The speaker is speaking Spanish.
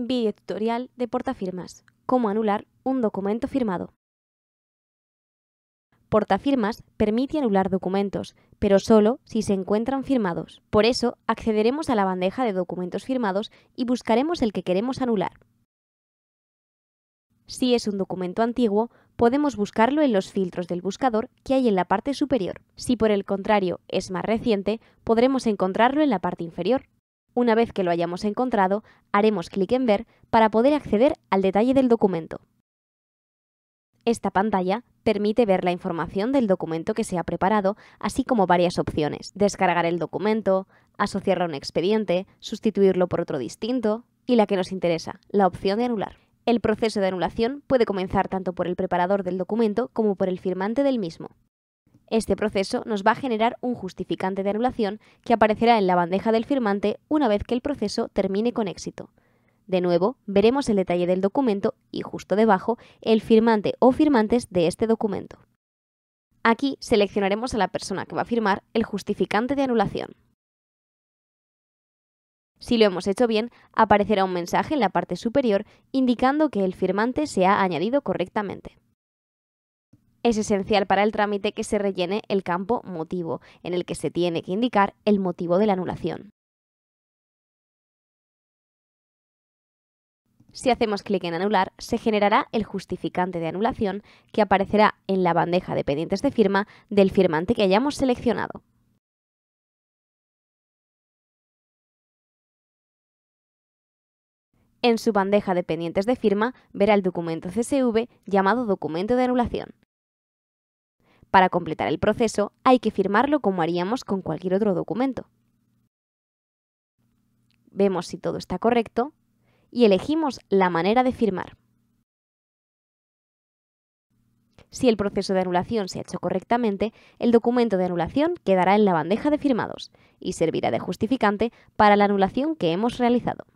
Video tutorial de portafirmas. Cómo anular un documento firmado. Portafirmas permite anular documentos, pero solo si se encuentran firmados. Por eso, accederemos a la bandeja de documentos firmados y buscaremos el que queremos anular. Si es un documento antiguo, podemos buscarlo en los filtros del buscador que hay en la parte superior. Si por el contrario es más reciente, podremos encontrarlo en la parte inferior. Una vez que lo hayamos encontrado, haremos clic en Ver para poder acceder al detalle del documento. Esta pantalla permite ver la información del documento que se ha preparado, así como varias opciones, descargar el documento, asociarlo a un expediente, sustituirlo por otro distinto y la que nos interesa, la opción de anular. El proceso de anulación puede comenzar tanto por el preparador del documento como por el firmante del mismo. Este proceso nos va a generar un justificante de anulación que aparecerá en la bandeja del firmante una vez que el proceso termine con éxito. De nuevo, veremos el detalle del documento y justo debajo el firmante o firmantes de este documento. Aquí seleccionaremos a la persona que va a firmar el justificante de anulación. Si lo hemos hecho bien, aparecerá un mensaje en la parte superior indicando que el firmante se ha añadido correctamente es esencial para el trámite que se rellene el campo motivo, en el que se tiene que indicar el motivo de la anulación. Si hacemos clic en anular, se generará el justificante de anulación que aparecerá en la bandeja de pendientes de firma del firmante que hayamos seleccionado. En su bandeja de pendientes de firma verá el documento CSV llamado documento de anulación. Para completar el proceso hay que firmarlo como haríamos con cualquier otro documento. Vemos si todo está correcto y elegimos la manera de firmar. Si el proceso de anulación se ha hecho correctamente, el documento de anulación quedará en la bandeja de firmados y servirá de justificante para la anulación que hemos realizado.